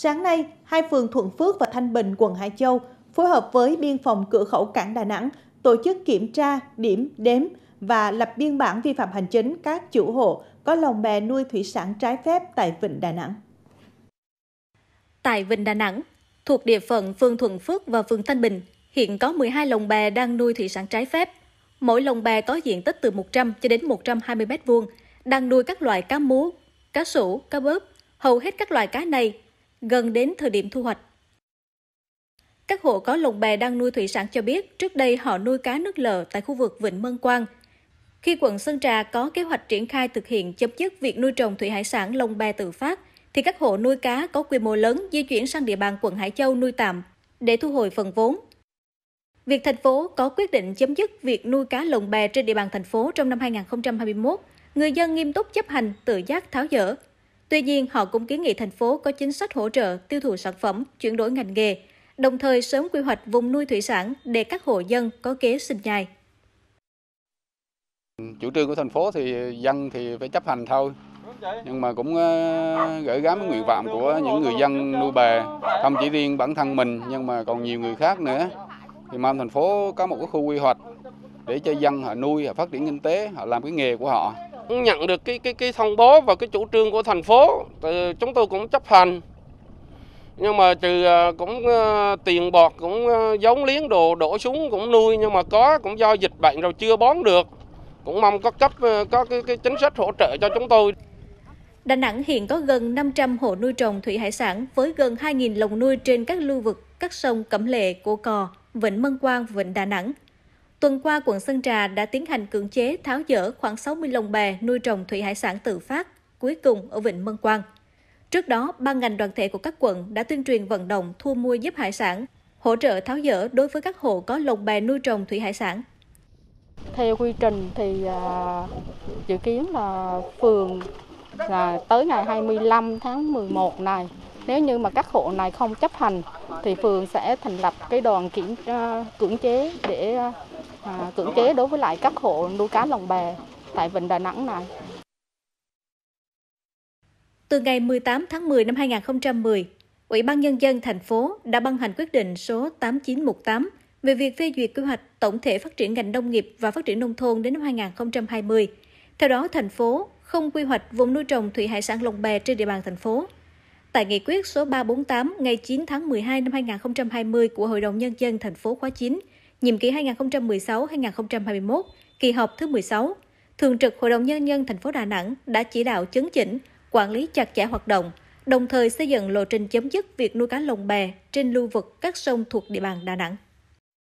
Sáng nay, hai phường Thuận Phước và Thanh Bình, quận Hải Châu phối hợp với biên phòng cửa khẩu cảng Đà Nẵng tổ chức kiểm tra, điểm, đếm và lập biên bản vi phạm hành chính các chủ hộ có lồng bè nuôi thủy sản trái phép tại Vịnh Đà Nẵng. Tại Vịnh Đà Nẵng, thuộc địa phận phường Thuận Phước và phường Thanh Bình, hiện có 12 lồng bè đang nuôi thủy sản trái phép. Mỗi lồng bè có diện tích từ 100 cho đến 120 m vuông, đang nuôi các loại cá mú, cá sủ, cá bớp. Hầu hết các loại cá này gần đến thời điểm thu hoạch. Các hộ có lồng bè đang nuôi thủy sản cho biết trước đây họ nuôi cá nước lợ tại khu vực Vịnh Mân Quang. Khi quận Sơn Trà có kế hoạch triển khai thực hiện chấm dứt việc nuôi trồng thủy hải sản lồng bè tự phát, thì các hộ nuôi cá có quy mô lớn di chuyển sang địa bàn quận Hải Châu nuôi tạm để thu hồi phần vốn. Việc thành phố có quyết định chấm dứt việc nuôi cá lồng bè trên địa bàn thành phố trong năm 2021, người dân nghiêm túc chấp hành, tự giác tháo dỡ, Tuy nhiên, họ cũng kiến nghị thành phố có chính sách hỗ trợ tiêu thụ sản phẩm, chuyển đổi ngành nghề, đồng thời sớm quy hoạch vùng nuôi thủy sản để các hộ dân có kế sinh nhai. Chủ trương của thành phố thì dân thì phải chấp hành thôi, nhưng mà cũng ờ, gửi gắm nguyện vọng của những người dân nuôi bè, không chỉ riêng bản thân mình nhưng mà còn nhiều người khác nữa. Thì mong thành phố có một cái khu quy hoạch để cho dân họ nuôi, họ phát triển kinh tế, họ làm cái nghề của họ cũng nhận được cái cái cái thông báo và cái chủ trương của thành phố thì chúng tôi cũng chấp hành nhưng mà trừ à, cũng à, tiền bọt cũng à, giống liếng đồ đổ xuống cũng nuôi nhưng mà có cũng do dịch bệnh rồi chưa bón được cũng mong có cấp có cái, cái chính sách hỗ trợ cho chúng tôi Đà Nẵng hiện có gần 500 hộ nuôi trồng thủy hải sản với gần 2.000 lồng nuôi trên các lưu vực, các sông Cẩm Lệ, Cổ Cò, Vịnh Mân Quang, Vịnh Đà Nẵng, Tuần qua, quận Sơn Trà đã tiến hành cưỡng chế tháo dỡ khoảng 60 lồng bè nuôi trồng thủy hải sản tự phát, cuối cùng ở Vịnh Mân Quang. Trước đó, ban ngành đoàn thể của các quận đã tuyên truyền vận động thu mua giúp hải sản, hỗ trợ tháo dỡ đối với các hộ có lồng bè nuôi trồng thủy hải sản. Theo quy trình thì à, dự kiến là phường là tới ngày 25 tháng 11 này nếu như mà các hộ này không chấp hành thì phường sẽ thành lập cái đoàn kiểm cưỡng chế để à, à, cưỡng chế đối với lại các hộ nuôi cá lồng bè tại Vịnh Đà Nẵng này. Từ ngày 18 tháng 10 năm 2010, Ủy ban Nhân dân thành phố đã ban hành quyết định số 8918 về việc phê duyệt quy hoạch tổng thể phát triển ngành nông nghiệp và phát triển nông thôn đến năm 2020. Theo đó, thành phố không quy hoạch vùng nuôi trồng thủy hải sản lồng bè trên địa bàn thành phố. Tại nghị quyết số 348 ngày 9 tháng 12 năm 2020 của Hội đồng Nhân dân thành phố khóa 9, nhiệm kỳ 2016-2021, kỳ họp thứ 16, Thường trực Hội đồng Nhân dân thành phố Đà Nẵng đã chỉ đạo chấn chỉnh, quản lý chặt chẽ hoạt động, đồng thời xây dựng lộ trình chấm dứt việc nuôi cá lồng bè trên lưu vực các sông thuộc địa bàn Đà Nẵng.